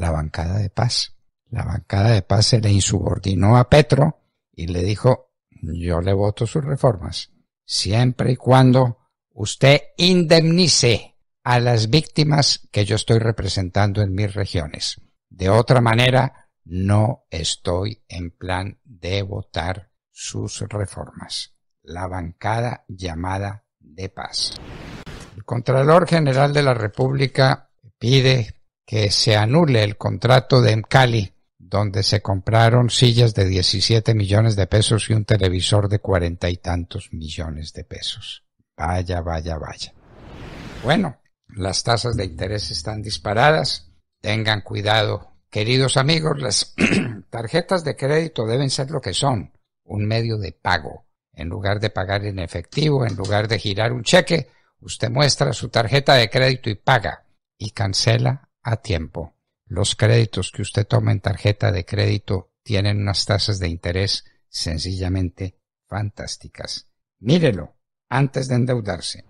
la bancada de paz. La bancada de paz se le insubordinó a Petro y le dijo, yo le voto sus reformas, siempre y cuando usted indemnice a las víctimas que yo estoy representando en mis regiones. De otra manera, no estoy en plan de votar sus reformas. La bancada llamada de paz. El Contralor General de la República pide que se anule el contrato de Mcali, donde se compraron sillas de 17 millones de pesos y un televisor de cuarenta y tantos millones de pesos. Vaya, vaya, vaya. Bueno, las tasas de interés están disparadas. Tengan cuidado. Queridos amigos, las tarjetas de crédito deben ser lo que son, un medio de pago. En lugar de pagar en efectivo, en lugar de girar un cheque, usted muestra su tarjeta de crédito y paga y cancela a tiempo. Los créditos que usted toma en tarjeta de crédito tienen unas tasas de interés sencillamente fantásticas. Mírelo antes de endeudarse.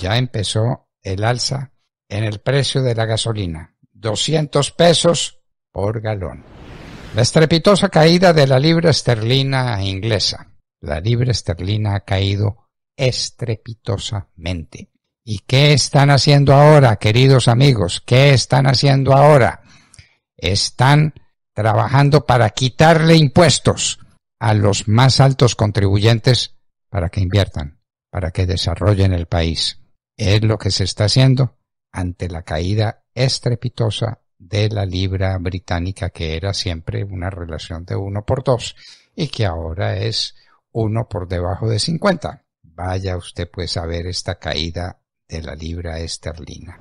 Ya empezó el alza en el precio de la gasolina. 200 pesos por galón. La estrepitosa caída de la libra esterlina inglesa. La libra esterlina ha caído estrepitosamente. ¿Y qué están haciendo ahora, queridos amigos? ¿Qué están haciendo ahora? Están trabajando para quitarle impuestos a los más altos contribuyentes para que inviertan, para que desarrollen el país. Es lo que se está haciendo ante la caída estrepitosa de la libra británica, que era siempre una relación de uno por dos y que ahora es uno por debajo de 50. Vaya usted pues a ver esta caída de la libra esterlina.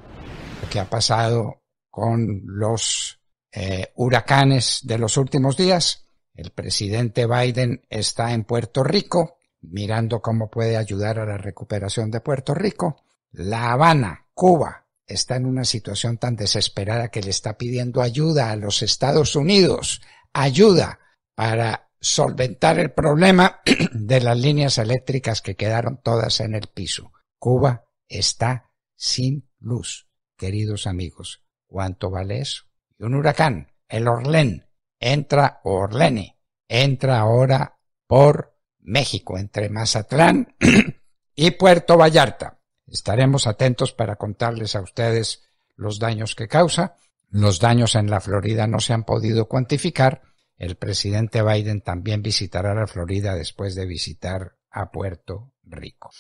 Lo que ha pasado con los eh, huracanes de los últimos días, el presidente Biden está en Puerto Rico mirando cómo puede ayudar a la recuperación de Puerto Rico. La Habana, Cuba, está en una situación tan desesperada que le está pidiendo ayuda a los Estados Unidos, ayuda para solventar el problema de las líneas eléctricas que quedaron todas en el piso. Cuba está sin luz, queridos amigos. ¿Cuánto vale eso? Y un huracán, el Orlén, entra Orlene, entra ahora por México, entre Mazatlán y Puerto Vallarta. Estaremos atentos para contarles a ustedes los daños que causa. Los daños en la Florida no se han podido cuantificar. El presidente Biden también visitará la Florida después de visitar a Puerto Rico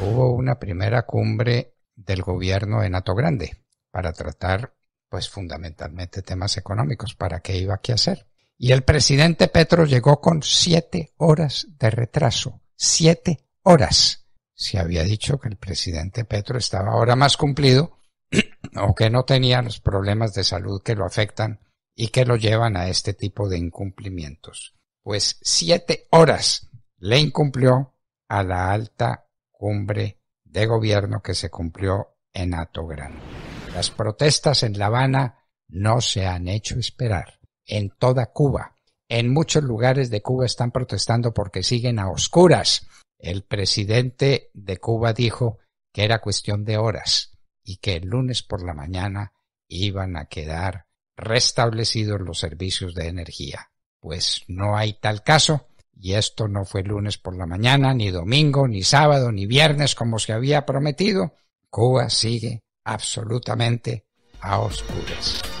hubo una primera cumbre del gobierno en Ato Grande para tratar pues fundamentalmente temas económicos, para qué iba a hacer. Y el presidente Petro llegó con siete horas de retraso, siete horas. Se había dicho que el presidente Petro estaba ahora más cumplido o que no tenía los problemas de salud que lo afectan y que lo llevan a este tipo de incumplimientos. Pues siete horas le incumplió a la alta cumbre de gobierno que se cumplió en Atográn. Las protestas en La Habana no se han hecho esperar. En toda Cuba, en muchos lugares de Cuba están protestando porque siguen a oscuras. El presidente de Cuba dijo que era cuestión de horas y que el lunes por la mañana iban a quedar restablecidos los servicios de energía. Pues no hay tal caso y esto no fue lunes por la mañana, ni domingo, ni sábado, ni viernes como se había prometido. Cuba sigue absolutamente a oscuras.